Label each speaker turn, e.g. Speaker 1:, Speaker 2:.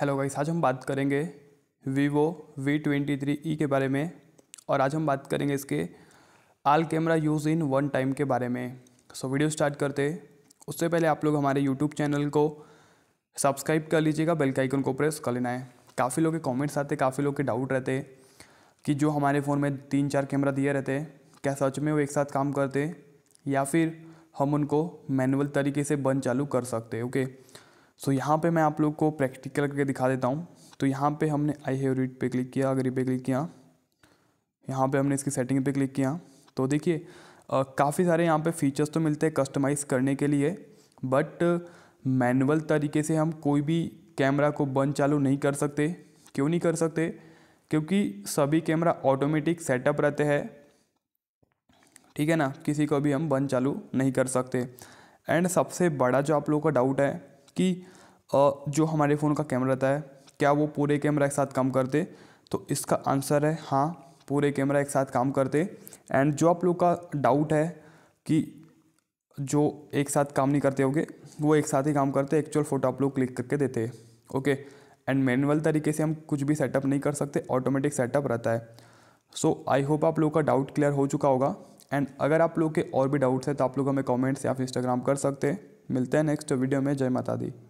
Speaker 1: Hello guys आज हम बात करेंगे Vivo V twenty three E के बारे में और आज हम बात करेंगे इसके all camera use in one time के बारे में सो so, वीडियो स्टार्ट करते उससे पहले आप लोग हमारे यूट्यूब चैनल को सब्सक्राइब कर लीजिएगा बेल के आइकन को प्रेस कर लेना है काफ़ी लोग के कॉमेंट्स आते काफ़ी लोग के डाउट रहते कि जो हमारे फ़ोन में तीन चार कैमरा दिए रहते क्या सच में वो एक साथ काम करते या फिर हम उनको मैनुअल तरीके से बंद चालू कर सकते ओके okay? सो यहाँ पे मैं आप लोग को प्रैक्टिकल करके दिखा देता हूँ तो यहाँ पे हमने आई हैव रीड पे क्लिक किया अग्री पे क्लिक किया यहाँ पे हमने इसकी सेटिंग पे क्लिक किया तो देखिए काफ़ी सारे यहाँ पे फीचर्स तो मिलते हैं कस्टमाइज़ करने के लिए बट मैनुअल तरीके से हम कोई भी कैमरा को बंद चालू नहीं कर सकते क्यों नहीं कर सकते क्योंकि सभी कैमरा ऑटोमेटिक सेटअप रहते हैं ठीक है ना किसी को भी हम बंद चालू नहीं कर सकते एंड सबसे बड़ा जो आप लोगों का डाउट है कि जो हमारे फ़ोन का कैमरा रहता है क्या वो पूरे कैमरा एक साथ काम करते तो इसका आंसर है हाँ पूरे कैमरा एक साथ काम करते एंड जो आप लोग का डाउट है कि जो एक साथ काम नहीं करते होंगे वो एक साथ ही काम करते एक्चुअल फ़ोटो आप लोग क्लिक करके देते ओके एंड मैनुअल तरीके से हम कुछ भी सेटअप नहीं कर सकते ऑटोमेटिक सेटअप रहता है सो आई होप आप लोग का डाउट क्लियर हो चुका होगा एंड अगर आप लोग के और भी डाउट्स हैं तो आप लोग हमें कॉमेंट्स या फिर इंस्टाग्राम कर सकते हैं मिलते हैं नेक्स्ट वीडियो में जय माता दी